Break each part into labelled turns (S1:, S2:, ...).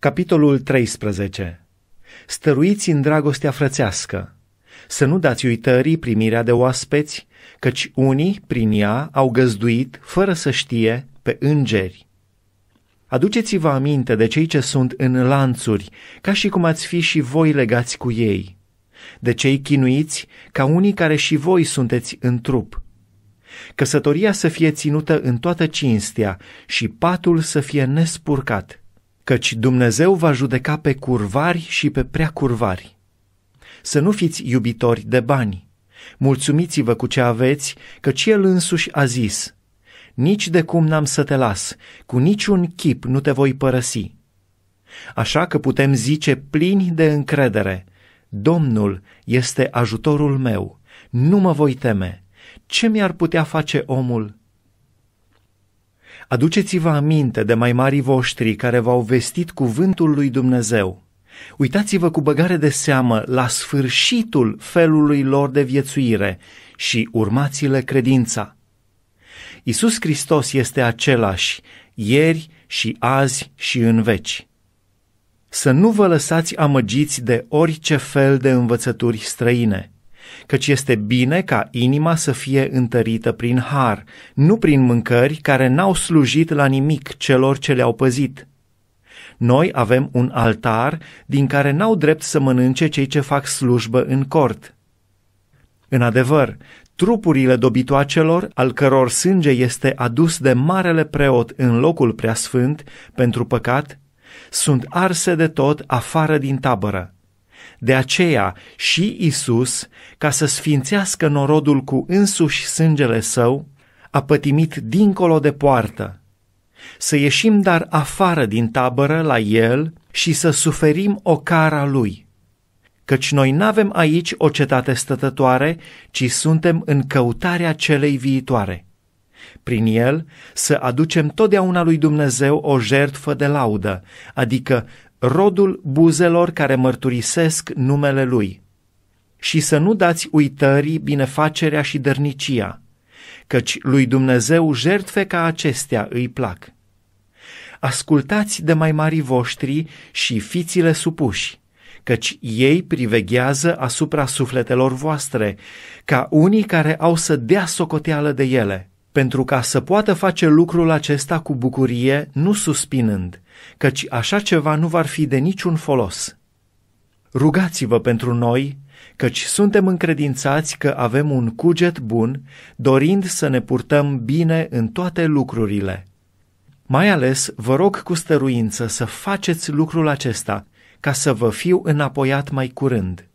S1: Capitolul 13. Stăruiți în dragostea frățească. Să nu dați uitării primirea de oaspeți, căci unii, prin ea, au găzduit, fără să știe, pe îngeri. Aduceți-vă aminte de cei ce sunt în lanțuri, ca și cum ați fi și voi legați cu ei, de cei chinuiți, ca unii care și voi sunteți în trup. Căsătoria să fie ținută în toată cinstea și patul să fie nespurcat căci Dumnezeu va judeca pe curvari și pe prea curvari. Să nu fiți iubitori de bani. Mulțumiți-vă cu ce aveți, căci El însuși a zis, Nici de cum n-am să te las, cu niciun chip nu te voi părăsi. Așa că putem zice plini de încredere, Domnul este ajutorul meu, nu mă voi teme. Ce mi-ar putea face omul?' Aduceți-vă aminte de mai marii voștri care v-au vestit cuvântul lui Dumnezeu. Uitați-vă cu băgare de seamă la sfârșitul felului lor de viețuire și urmați-le credința. Isus Hristos este același ieri și azi și în veci. Să nu vă lăsați amăgiți de orice fel de învățături străine – căci este bine ca inima să fie întărită prin har, nu prin mâncări care n-au slujit la nimic celor ce le-au păzit. Noi avem un altar din care n-au drept să mănânce cei ce fac slujbă în cort. În adevăr, trupurile dobitoacelor, al căror sânge este adus de marele preot în locul preasfânt pentru păcat, sunt arse de tot afară din tabără de aceea și Isus, ca să sfințească norodul cu însuși sângele său, a pătimit dincolo de poartă. Să ieșim dar afară din tabără la el și să suferim o cara lui. Căci noi n-avem aici o cetate stătătoare, ci suntem în căutarea celei viitoare. Prin el să aducem totdeauna lui Dumnezeu o jertfă de laudă, adică rodul buzelor care mărturisesc numele Lui. Și să nu dați uitării binefacerea și dărnicia, căci lui Dumnezeu jertfe ca acestea îi plac. Ascultați de mai mari voștri și fițile supuși, căci ei priveghează asupra sufletelor voastre, ca unii care au să dea socoteală de ele – pentru ca să poată face lucrul acesta cu bucurie, nu suspinând, căci așa ceva nu va fi de niciun folos. Rugați-vă pentru noi, căci suntem încredințați că avem un cuget bun, dorind să ne purtăm bine în toate lucrurile. Mai ales vă rog cu stăruință să faceți lucrul acesta, ca să vă fiu înapoiat mai curând.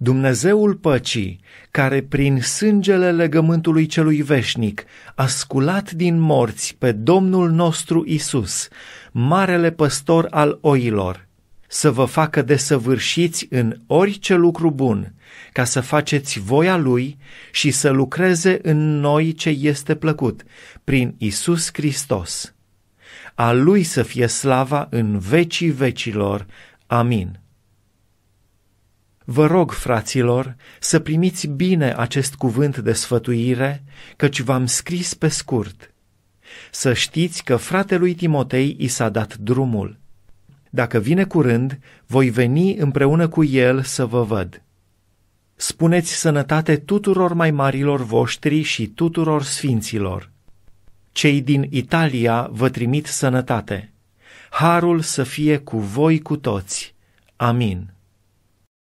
S1: Dumnezeul păcii, care prin sângele legământului celui veșnic a sculat din morți pe Domnul nostru Isus, marele păstor al oilor, să vă facă desăvârșiți în orice lucru bun, ca să faceți voia Lui și să lucreze în noi ce este plăcut, prin Isus Hristos. A Lui să fie slava în vecii vecilor. Amin. Vă rog, fraților, să primiți bine acest cuvânt de sfătuire, căci v-am scris pe scurt. Să știți că fratelui Timotei i s-a dat drumul. Dacă vine curând, voi veni împreună cu el să vă văd. Spuneți sănătate tuturor mai marilor voștri și tuturor sfinților. Cei din Italia vă trimit sănătate. Harul să fie cu voi cu toți. Amin.